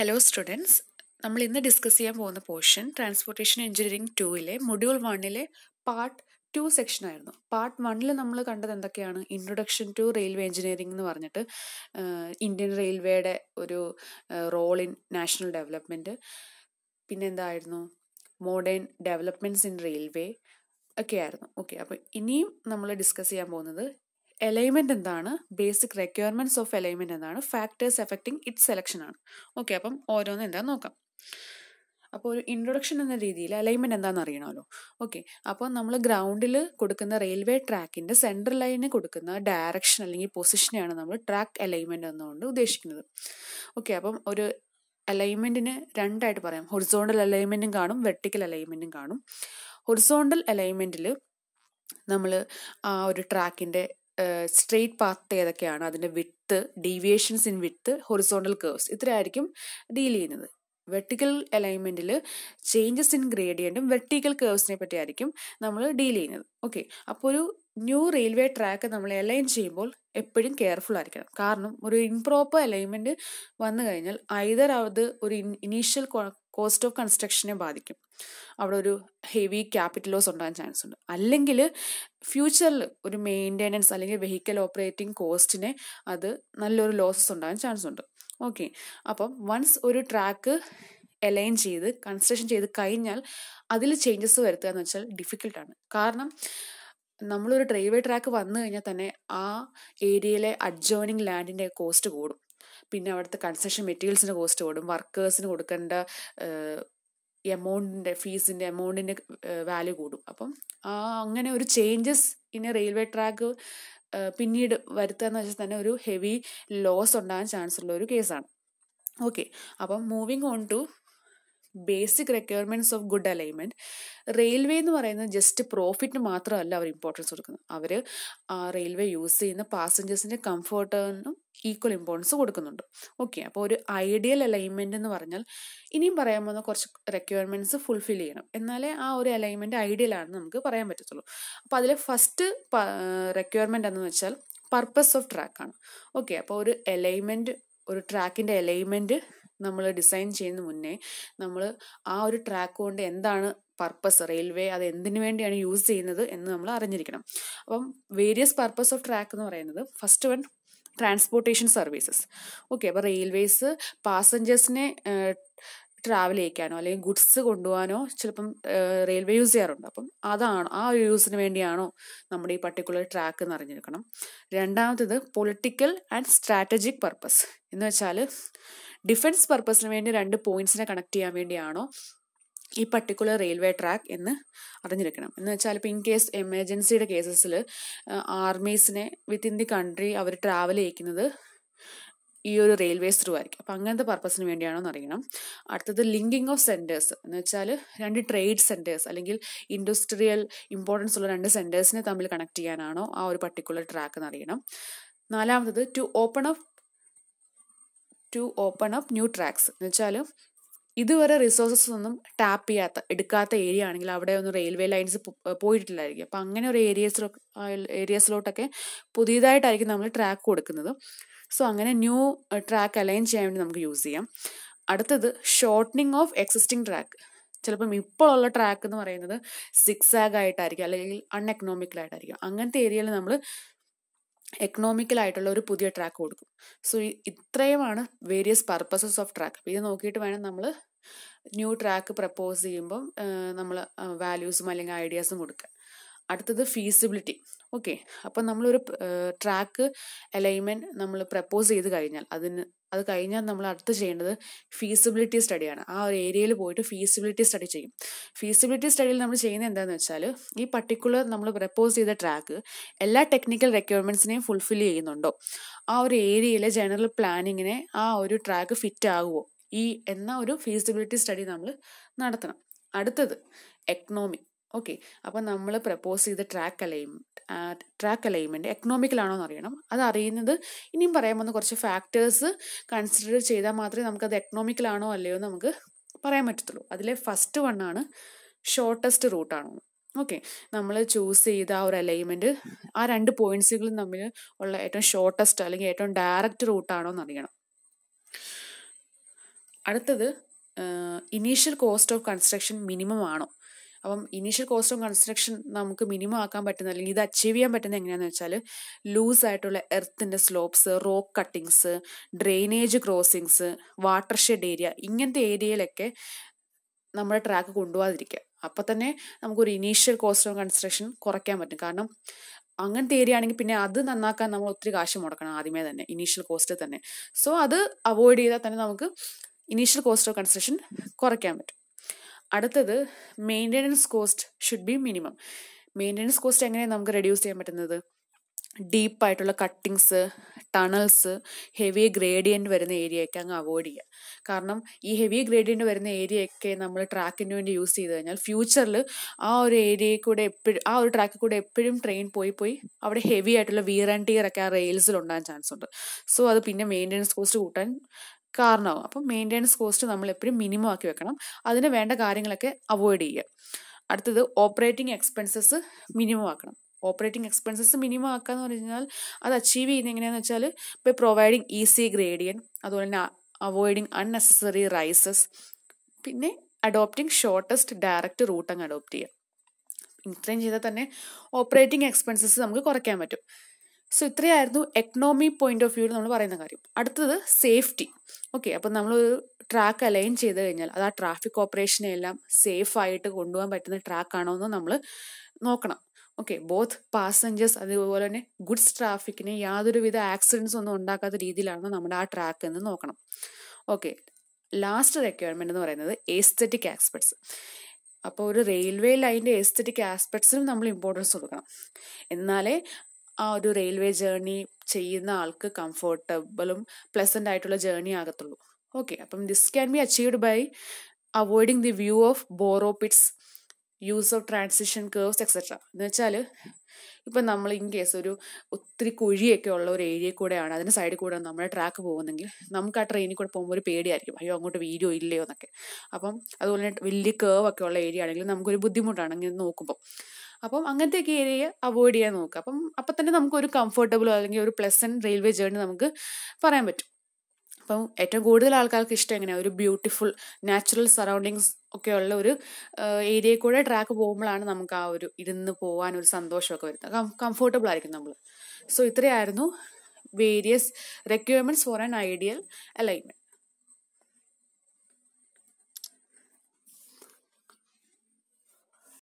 hello students നമ്മൾ ഇന്ന് discuss ചെയ്യാൻ പോകുന്ന പോർഷൻ ട്രാൻസ്പോർട്ടേഷൻ എഞ്ചിനീയറിംഗ് ടൂവിലെ മൊഡ്യൂൾ വണ്ണിലെ പാർട്ട് ടു സെക്ഷൻ ആയിരുന്നു പാർട്ട് വണ്ണിൽ നമ്മൾ കണ്ടത് എന്തൊക്കെയാണ് ഇൻട്രൊഡക്ഷൻ ടു റെയിൽവേ എഞ്ചിനീയറിംഗ് എന്ന് പറഞ്ഞിട്ട് ഇന്ത്യൻ റെയിൽവേയുടെ ഒരു റോൾ ഇൻ നാഷണൽ ഡെവലപ്മെൻറ്റ് പിന്നെ എന്തായിരുന്നു മോഡേൺ ഡെവലപ്മെൻറ്റ്സ് ഇൻ റെയിൽവേ ഒക്കെ ആയിരുന്നു ഓക്കെ അപ്പോൾ ഇനിയും നമ്മൾ ഡിസ്കസ് ചെയ്യാൻ പോകുന്നത് എലൈൻമെന്റ് എന്താണ് ബേസിക് റിക്വയർമെന്റ്സ് ഓഫ് അലൈൻമെന്റ് എന്താണ് ഫാക്ടേഴ്സ് എഫക്റ്റിംഗ് ഇറ്റ് സെലക്ഷൻ ആണ് ഓക്കെ അപ്പം ഓരോന്ന് എന്താ നോക്കാം അപ്പോൾ ഒരു ഇൻട്രൊഡക്ഷൻ എന്ന രീതിയിൽ അലൈൻമെൻറ്റ് എന്താണെന്ന് അറിയണമല്ലോ ഓക്കെ അപ്പോൾ നമ്മൾ ഗ്രൗണ്ടിൽ കൊടുക്കുന്ന റെയിൽവേ ട്രാക്കിൻ്റെ സെൻട്രൽ ലൈനിന് കൊടുക്കുന്ന ഡയറക്ഷൻ അല്ലെങ്കിൽ പൊസിഷനെയാണ് നമ്മൾ ട്രാക്ക് അലൈൻമെൻറ്റ് എന്നുകൊണ്ട് ഉദ്ദേശിക്കുന്നത് ഓക്കെ അപ്പം ഒരു അലൈൻമെൻറ്റിന് രണ്ടായിട്ട് പറയാം ഹൊറിസോണ്ടൽ അലൈൻമെൻറ്റും കാണും വെർട്ടിക്കൽ അലൈൻമെൻറ്റും കാണും ഹൊറിസോണ്ടൽ അലൈൻമെൻറ്റിൽ നമ്മൾ ആ ഒരു ട്രാക്കിൻ്റെ സ്ട്രെയിറ്റ് പാത്ത് ഏതൊക്കെയാണ് അതിൻ്റെ with deviations in with horizontal curves ഇത്രയായിരിക്കും ഡീൽ ചെയ്യുന്നത് വെർട്ടിക്കൽ അലൈൻമെൻറ്റിൽ ചേഞ്ചസ് ഇൻ ഗ്രേഡിയൻറ്റും വെർട്ടിക്കൽ കേർവ്സിനെ പറ്റിയായിരിക്കും നമ്മൾ ഡീൽ ചെയ്യുന്നത് ഓക്കെ അപ്പോൾ ഒരു ന്യൂ റെയിൽവേ ട്രാക്ക് നമ്മൾ അലൈൻ ചെയ്യുമ്പോൾ എപ്പോഴും കെയർഫുൾ ആയിരിക്കണം കാരണം ഒരു ഇംപ്രോപ്പർ അലൈൻമെൻറ്റ് വന്നു കഴിഞ്ഞാൽ ഐതർ അത് ഒരു ഇനീഷ്യൽ കോസ്റ്റ് ഓഫ് കൺസ്ട്രക്ഷനെ ബാധിക്കും അവിടെ ഒരു ഹെവി ക്യാപിറ്റൽ ലോസ് ഉണ്ടാകാൻ ചാൻസ് ഉണ്ട് അല്ലെങ്കിൽ ഫ്യൂച്ചറിൽ ഒരു മെയിൻ്റെനൻസ് അല്ലെങ്കിൽ വെഹിക്കൽ ഓപ്പറേറ്റിംഗ് കോസ്റ്റിനെ അത് നല്ലൊരു ലോസസ് ഉണ്ടാകാൻ ചാൻസ് ഉണ്ട് ഓക്കെ അപ്പം വൺസ് ഒരു ട്രാക്ക് അലൈൻ ചെയ്ത് കൺസ്ട്രക്ഷൻ ചെയ്ത് കഴിഞ്ഞാൽ അതിൽ ചേഞ്ചസ് വരുത്തുക എന്ന് വെച്ചാൽ ഡിഫിക്കൽട്ടാണ് കാരണം നമ്മളൊരു ഡ്രൈവേ ട്രാക്ക് വന്നു കഴിഞ്ഞാൽ തന്നെ ആ ഏരിയയിലെ അഡ്ജോയിനിങ് ലാൻഡിൻ്റെ കോസ്റ്റ് കൂടും പിന്നെ അവിടുത്തെ കൺസ്ട്രക്ഷൻ മെറ്റീരിയൽസിൻ്റെ കോസ്റ്റ് കൂടും വർക്കേഴ്സിന് കൊടുക്കേണ്ട എമൗണ്ടിൻ്റെ ഫീസിൻ്റെ എമൗണ്ടിൻ്റെ വാല്യൂ കൂടും അപ്പം ആ അങ്ങനെ ഒരു ചേഞ്ചസ് ഇൻ റെയിൽവേ ട്രാക്ക് പിന്നീട് വരുത്തുക എന്ന് വെച്ചാൽ തന്നെ ഒരു ഹെവി ലോസ് ഉണ്ടാകാൻ ചാൻസ് ഉള്ള ഒരു കേസാണ് ഓക്കെ അപ്പം moving on to basic requirements of good alignment railway എന്ന് പറയുന്നത് ജസ്റ്റ് പ്രോഫിറ്റ് മാത്രമല്ല അവർ ഇമ്പോർട്ടൻസ് കൊടുക്കുന്നത് അവർ റെയിൽവേ യൂസ് ചെയ്യുന്ന പാസഞ്ചേഴ്സിൻ്റെ കംഫേർട്ടിനും ഈക്വൽ ഇമ്പോർട്ടൻസ് കൊടുക്കുന്നുണ്ട് ഓക്കെ അപ്പോൾ ഒരു ഐഡിയൽ അലൈൻമെൻ്റ് എന്ന് പറഞ്ഞാൽ ഇനിയും പറയാൻ പോകുന്ന കുറച്ച് റിക്വയർമെൻറ്റ്സ് ഫുൾഫിൽ ചെയ്യണം എന്നാലേ ആ ഒരു അലൈൻമെൻറ്റ് ഐഡിയൽ ആണെന്ന് നമുക്ക് പറയാൻ പറ്റത്തുള്ളൂ അപ്പോൾ അതിലെ ഫസ്റ്റ് റിക്വയർമെൻ്റ് എന്ന് വെച്ചാൽ പർപ്പസ് ഓഫ് ട്രാക്കാണ് ഓക്കെ അപ്പോൾ ഒരു അലൈൻമെൻറ്റ് ഒരു ട്രാക്കിൻ്റെ അലൈൻമെൻറ്റ് നമ്മൾ ഡിസൈൻ ചെയ്യുന്ന മുന്നേ നമ്മൾ ആ ഒരു ട്രാക്ക് കൊണ്ട് എന്താണ് പർപ്പസ് റെയിൽവേ അത് എന്തിനു വേണ്ടിയാണ് യൂസ് ചെയ്യുന്നത് എന്ന് നമ്മൾ അറിഞ്ഞിരിക്കണം അപ്പം വേരിയസ് പർപ്പസ് ഓഫ് ട്രാക്ക് എന്ന് പറയുന്നത് first one transportation services okay അപ്പോൾ റെയിൽവേസ് പാസഞ്ചേഴ്സിനെ ട്രാവൽ ചെയ്യിക്കാനോ അല്ലെങ്കിൽ ഗുഡ്സ് കൊണ്ടുപോകാനോ ചിലപ്പം റെയിൽവേ യൂസ് ചെയ്യാറുണ്ട് അപ്പം അതാണ് ആ ഒരു യൂസിന് വേണ്ടിയാണോ നമ്മുടെ ഈ പർട്ടിക്കുലർ ട്രാക്ക് എന്ന് അറിഞ്ഞിരിക്കണം രണ്ടാമത്തേത് പൊളിറ്റിക്കൽ ആൻഡ് സ്ട്രാറ്റജിക് പർപ്പസ് എന്ന് വെച്ചാൽ ഡിഫൻസ് പർപ്പസിന് വേണ്ടി രണ്ട് പോയിന്റ്സിനെ കണക്ട് ചെയ്യാൻ വേണ്ടിയാണോ ഈ പർട്ടിക്കുലർ റെയിൽവേ ട്രാക്ക് എന്ന് അറിഞ്ഞിരിക്കണം എന്ന് വെച്ചാൽ ഇപ്പോൾ ഇൻ കേസ് എമർജൻസിയുടെ കേസസിൽ ആർമീസിനെ വിത്തിൻ ദി കൺട്രി അവർ ട്രാവൽ ചെയ്യിക്കുന്നത് ഈ ഒരു റെയിൽവേസ് ത്രൂ ആയിരിക്കും അപ്പം അങ്ങനത്തെ പർപ്പസിന് വേണ്ടിയാണോ എന്ന് അറിയണം അടുത്തത് ലിങ്കിങ് ഓഫ് സെൻറ്റേഴ്സ് എന്ന് വെച്ചാൽ രണ്ട് ട്രേഡ് സെൻറ്റേഴ്സ് അല്ലെങ്കിൽ ഇൻഡസ്ട്രിയൽ ഇമ്പോർട്ടൻസ് ഉള്ള രണ്ട് സെൻറ്റേഴ്സിനെ തമ്മിൽ കണക്ട് ചെയ്യാനാണോ ആ ഒരു പർട്ടിക്കുലർ ട്രാക്ക് എന്ന് അറിയണം നാലാമത്തത് to open of to open up new tracks എന്ന് വെച്ചാൽ ഇതുവരെ റിസോഴ്സസ് ഒന്നും ടാപ്പ് ചെയ്യാത്ത എടുക്കാത്ത ഏരിയ ആണെങ്കിൽ അവിടെ ഒന്ന് റെയിൽവേ ലൈൻസ് പോയിട്ടില്ലായിരിക്കും അപ്പം അങ്ങനെ ഒരു ഏരിയസ് ഏരിയസിലോട്ടൊക്കെ പുതിയതായിട്ടായിരിക്കും നമ്മൾ ട്രാക്ക് കൊടുക്കുന്നത് സോ അങ്ങനെ ന്യൂ ട്രാക്ക് അലൈൻ ചെയ്യാൻ വേണ്ടി നമുക്ക് യൂസ് ചെയ്യാം അടുത്തത് ഷോർട്ടനിങ് ഓഫ് എക്സിസ്റ്റിംഗ് ട്രാക്ക് ചിലപ്പം ഇപ്പോൾ ഉള്ള ട്രാക്ക് എന്ന് പറയുന്നത് സിക്സാഗ് ആയിട്ടായിരിക്കും അല്ലെങ്കിൽ അൺഎക്കണോമിക്കൽ ആയിട്ടായിരിക്കും അങ്ങനത്തെ ഏരിയയിൽ നമ്മൾ എക്കണോമിക്കലായിട്ടുള്ള ഒരു പുതിയ ട്രാക്ക് കൊടുക്കും സോ ഇത്രയുമാണ് വേരിയസ് പർപ്പസസ് ഓഫ് ട്രാക്ക് ഇത് നോക്കിയിട്ട് വേണം നമ്മൾ ന്യൂ ട്രാക്ക് പ്രപ്പോസ് ചെയ്യുമ്പം നമ്മൾ വാല്യൂസും അല്ലെങ്കിൽ ഐഡിയാസും കൊടുക്കുക അടുത്തത് ഫീസിബിലിറ്റി ഓക്കെ അപ്പം നമ്മളൊരു ട്രാക്ക് അലൈൻമെൻറ്റ് നമ്മൾ പ്രപ്പോസ് ചെയ്ത് കഴിഞ്ഞാൽ അതിന് അത് കഴിഞ്ഞാൽ നമ്മൾ അടുത്ത് ചെയ്യേണ്ടത് ഫീസിബിലിറ്റി സ്റ്റഡിയാണ് ആ ഒരു ഏരിയയിൽ പോയിട്ട് ഫീസിബിലിറ്റി സ്റ്റഡി ചെയ്യും ഫീസിബിലിറ്റി സ്റ്റഡിയിൽ നമ്മൾ ചെയ്യുന്നത് എന്താണെന്ന് വെച്ചാൽ ഈ പർട്ടിക്കുലർ നമ്മൾ പ്രപ്പോസ് ചെയ്ത ട്രാക്ക് എല്ലാ ടെക്നിക്കൽ റെക്വയർമെൻറ്റ്സിനെയും ഫുൾഫിൽ ചെയ്യുന്നുണ്ടോ ആ ഒരു ഏരിയയിലെ ജനറൽ പ്ലാനിങ്ങിനെ ആ ഒരു ട്രാക്ക് ഫിറ്റ് ആകുമോ ഈ എന്ന ഒരു ഫീസിബിലിറ്റി സ്റ്റഡി നമ്മൾ നടത്തണം അടുത്തത് എക്കണോമി ഓക്കെ അപ്പം നമ്മൾ പ്രപ്പോസ് ചെയ്ത ട്രാക്ക് അലൈൻ ട്രാക്ക് അലൈൻമെൻറ്റ് എക്കണോമിക്കലാണോ എന്ന് അറിയണം അത് അറിയുന്നത് ഇനിയും പറയാൻ പോകുന്ന കുറച്ച് ഫാക്ടേഴ്സ് കൺസിഡർ ചെയ്താൽ മാത്രമേ നമുക്കത് എക്കണോമിക്കലാണോ അല്ലയോ എന്ന് നമുക്ക് പറയാൻ പറ്റത്തുള്ളൂ അതിലെ ഫസ്റ്റ് വണ്ണാണ് ഷോർട്ടസ്റ്റ് റൂട്ടാണോ ഓക്കെ നമ്മൾ ചൂസ് ചെയ്ത ആ ഒരു അലൈൻമെൻറ്റ് ആ രണ്ട് പോയിന്റ്സുകളും തമ്മിൽ ഉള്ള ഏറ്റവും ഷോർട്ടസ്റ്റ് അല്ലെങ്കിൽ ഏറ്റവും ഡയറക്റ്റ് റൂട്ടാണോ എന്ന് അറിയണം അടുത്തത് initial cost of construction minimum ആണോ അപ്പം ഇനീഷ്യൽ കോസ്റ്റ് ഓഫ് കൺസ്ട്രക്ഷൻ നമുക്ക് മിനിമം ആക്കാൻ പറ്റുന്ന അല്ലെങ്കിൽ ഇത് അച്ചീവ് ചെയ്യാൻ പറ്റുന്ന എങ്ങനെയാണെന്ന് വെച്ചാൽ ലൂസ് ആയിട്ടുള്ള എർത്തിൻ്റെ slopes rock cuttings drainage crossings watershed area ഇങ്ങനത്തെ ഏരിയയിലൊക്കെ നമ്മുടെ ട്രാക്ക് കൊണ്ടുപോകാതിരിക്കുക അപ്പം തന്നെ നമുക്കൊരു ഇനീഷ്യൽ കോസ്റ്റ് ഓഫ് കൺസ്ട്രക്ഷൻ കുറയ്ക്കാൻ പറ്റും കാരണം അങ്ങനത്തെ ഏരിയ ആണെങ്കിൽ പിന്നെ അത് നന്നാക്കാൻ നമ്മൾ ഒത്തിരി കാശ് മുടക്കണം ആദ്യമേ തന്നെ ഇനീഷ്യൽ കോസ്റ്റ് തന്നെ സോ അത് അവോയ്ഡ് ചെയ്താൽ തന്നെ നമുക്ക് ഇനീഷ്യൽ കോസ്റ്റ് ഓഫ് കൺസ്ട്രക്ഷൻ കുറയ്ക്കാൻ പറ്റും അടുത്തത് maintenance cost should be minimum maintenance cost എങ്ങനെയാണ് നമുക്ക് റെഡ്യൂസ് ചെയ്യാൻ പറ്റുന്നത് ഡീപ്പായിട്ടുള്ള കട്ടിങ്സ് ടണൽസ് ഹെവി ഗ്രേഡിയൻറ്റ് വരുന്ന ഏരിയയൊക്കെ അങ്ങ് അവോയ്ഡ് ചെയ്യുക കാരണം ഈ ഹെവി ഗ്രേഡിയൻറ്റ് വരുന്ന ഏരിയയൊക്കെ നമ്മൾ ട്രാക്കിന് വേണ്ടി യൂസ് ചെയ്ത് കഴിഞ്ഞാൽ ഫ്യൂച്ചറിൽ ആ ഒരു ഏരിയയിൽ കൂടെ എപ്പോഴും ആ ഒരു ട്രാക്കിൽ കൂടെ എപ്പോഴും ട്രെയിൻ പോയി പോയി അവിടെ ഹെവി ആയിട്ടുള്ള വീർ ആൻഡ് ടിയർ ഒക്കെ ആ റെയിൽസിൽ ഉണ്ടാകാൻ ചാൻസ് ഉണ്ട് സോ അത് പിന്നെ മെയിൻ്റനൻസ് കോസ്റ്റ് കൂട്ടാൻ കാരണമാവും അപ്പം മെയിൻ്റെനൻസ് കോസ്റ്റ് നമ്മൾ എപ്പോഴും മിനിമം ആക്കി വെക്കണം അതിന് വേണ്ട കാര്യങ്ങളൊക്കെ അവോയ്ഡ് ചെയ്യുക അടുത്തത് ഓപ്പറേറ്റിംഗ് എക്സ്പെൻസസ് മിനിമം ആക്കണം ഓപ്പറേറ്റിംഗ് എക്സ്പെൻസസ് മിനിമം ആക്കുക എന്ന് പറഞ്ഞാൽ അത് അച്ചീവ് ചെയ്യുന്നത് എങ്ങനെയാണെന്ന് വെച്ചാൽ ഇപ്പോൾ പ്രൊവൈഡിങ് ഈസി ഗ്രേഡിയൻ അതുപോലെ തന്നെ അവോയ്ഡിങ് അൺനെസസറി റൈസസ് പിന്നെ അഡോപ്റ്റിംഗ് ഷോർട്ടസ്റ്റ് ഡയറക്റ്റ് റൂട്ട് അങ്ങ് അഡോപ്റ്റ് ചെയ്യുക ഇത്രയും ചെയ്താൽ തന്നെ ഓപ്പറേറ്റിംഗ് എക്സ്പെൻസസ് നമുക്ക് കുറയ്ക്കാൻ പറ്റും സോ ഇത്രയായിരുന്നു എക്കണോമി പോയിന്റ് ഓഫ് വ്യൂവിൽ നമ്മൾ പറയുന്ന കാര്യം അടുത്തത് സേഫ്റ്റി ഓക്കെ അപ്പം നമ്മളൊരു ട്രാക്ക് അലൈൻ ചെയ്ത് കഴിഞ്ഞാൽ അത് ആ ട്രാഫിക് ഓപ്പറേഷനെ എല്ലാം സേഫ് ആയിട്ട് കൊണ്ടുപോകാൻ പറ്റുന്ന ട്രാക്ക് ആണോ എന്ന് നമ്മൾ നോക്കണം ഓക്കെ ബോത്ത് പാസഞ്ചേഴ്സ് അതുപോലെ തന്നെ ഗുഡ്സ് ട്രാഫിക്കിനെ യാതൊരുവിധ ആക്സിഡൻസ് ഒന്നും ഉണ്ടാക്കാത്ത രീതിയിലാണ് നമ്മുടെ ആ ട്രാക്ക് എന്ന് നോക്കണം ഓക്കെ ലാസ്റ്റ് റിക്വയർമെന്റ് എന്ന് പറയുന്നത് എസ്തറ്റിക് ആസ്പെക്ട്സ് അപ്പോൾ ഒരു റെയിൽവേ ലൈനിൻ്റെ എസ്തറ്റിക് ആസ്പെക്ട്സിനും നമ്മൾ ഇമ്പോർട്ടൻസ് കൊടുക്കണം എന്നാലേ ആ ഒരു റെയിൽവേ ജേർണി ചെയ്യുന്ന ആൾക്ക് കംഫോർട്ടബിളും പ്ലസൻ്റ് ആയിട്ടുള്ള ജേർണി ആകത്തുള്ളൂ ഓക്കെ അപ്പം this can be achieved by avoiding the view of borrow pits use of transition curves etcetera എന്ന് വെച്ചാൽ ഇപ്പം നമ്മൾ ഇൻ കേസ് ഒരു ഒത്തിരി കുഴിയൊക്കെ ഉള്ള ഒരു ഏരിയ കൂടെയാണ് അതിൻ്റെ സൈഡിൽ കൂടെ നമ്മുടെ ട്രാക്ക് പോകുന്നെങ്കിൽ നമുക്ക് ആ ട്രെയിനിൽ കൂടെ പോകുമ്പോൾ ഒരു പേടിയായിരിക്കും അയ്യോ അങ്ങോട്ട് വീഡിയോ ഇല്ലയോ എന്നൊക്കെ അപ്പം അതുപോലെ വലിയ കേവൊക്കെ ഉള്ള ഏരിയ ആണെങ്കിൽ നമുക്കൊരു ബുദ്ധിമുട്ടാണ് ഇങ്ങനെ നോക്കുമ്പോൾ അപ്പം അങ്ങനത്തെയൊക്കെ ഏരിയ അവോയ്ഡ് ചെയ്യാൻ നോക്കുക അപ്പം അപ്പം തന്നെ നമുക്ക് ഒരു കംഫർട്ടബിൾ അല്ലെങ്കിൽ ഒരു പ്ലസൻ റെയിൽവേ ജേർണി നമുക്ക് പറയാൻ പറ്റും അപ്പം ഏറ്റവും കൂടുതൽ ആൾക്കാർക്ക് ഇഷ്ടം എങ്ങനെയാണ് ഒരു ബ്യൂട്ടിഫുൾ നാച്ചുറൽ സറൗണ്ടിങ്സ് ഒക്കെ ഉള്ള ഒരു ഏരിയയിൽ കൂടെ ട്രാക്ക് പോകുമ്പോഴാണ് നമുക്ക് ആ ഒരു ഇരുന്ന് പോകാൻ ഒരു സന്തോഷമൊക്കെ വരുന്നത് കംഫർട്ടബിൾ ആയിരിക്കും നമ്മൾ സോ ഇത്രയായിരുന്നു various requirements for an ideal alignment